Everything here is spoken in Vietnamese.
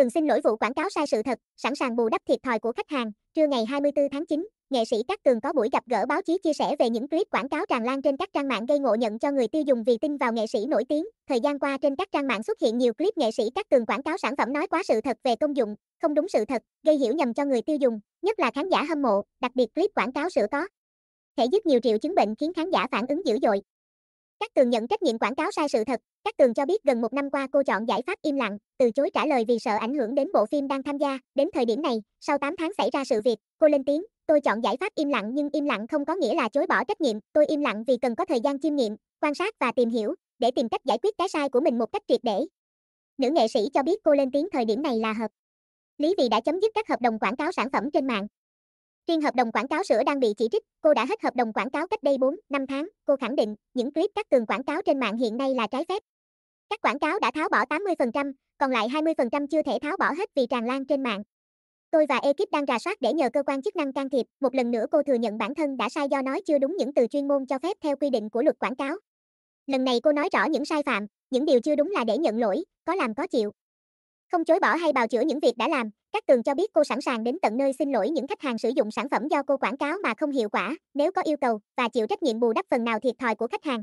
từng xin lỗi vụ quảng cáo sai sự thật, sẵn sàng bù đắp thiệt thòi của khách hàng. Trưa ngày 24 tháng 9, nghệ sĩ Cát Tường có buổi gặp gỡ báo chí chia sẻ về những clip quảng cáo tràn lan trên các trang mạng gây ngộ nhận cho người tiêu dùng vì tin vào nghệ sĩ nổi tiếng. Thời gian qua trên các trang mạng xuất hiện nhiều clip nghệ sĩ Cát Tường quảng cáo sản phẩm nói quá sự thật về công dụng, không đúng sự thật, gây hiểu nhầm cho người tiêu dùng, nhất là khán giả hâm mộ, đặc biệt clip quảng cáo sữa có thể giúp nhiều triệu chứng bệnh khiến khán giả phản ứng dữ dội. Các tường nhận trách nhiệm quảng cáo sai sự thật. Các tường cho biết gần một năm qua cô chọn giải pháp im lặng, từ chối trả lời vì sợ ảnh hưởng đến bộ phim đang tham gia. Đến thời điểm này, sau 8 tháng xảy ra sự việc, cô lên tiếng, tôi chọn giải pháp im lặng nhưng im lặng không có nghĩa là chối bỏ trách nhiệm. Tôi im lặng vì cần có thời gian chiêm nghiệm, quan sát và tìm hiểu, để tìm cách giải quyết cái sai của mình một cách triệt để. Nữ nghệ sĩ cho biết cô lên tiếng thời điểm này là hợp lý vì đã chấm dứt các hợp đồng quảng cáo sản phẩm trên mạng. Riêng hợp đồng quảng cáo sữa đang bị chỉ trích, cô đã hết hợp đồng quảng cáo cách đây 4, 5 tháng, cô khẳng định, những clip cắt tường quảng cáo trên mạng hiện nay là trái phép. Các quảng cáo đã tháo bỏ 80%, còn lại 20% chưa thể tháo bỏ hết vì tràn lan trên mạng. Tôi và ekip đang rà soát để nhờ cơ quan chức năng can thiệp, một lần nữa cô thừa nhận bản thân đã sai do nói chưa đúng những từ chuyên môn cho phép theo quy định của luật quảng cáo. Lần này cô nói rõ những sai phạm, những điều chưa đúng là để nhận lỗi, có làm có chịu. Không chối bỏ hay bào chữa những việc đã làm, các tường cho biết cô sẵn sàng đến tận nơi xin lỗi những khách hàng sử dụng sản phẩm do cô quảng cáo mà không hiệu quả, nếu có yêu cầu, và chịu trách nhiệm bù đắp phần nào thiệt thòi của khách hàng.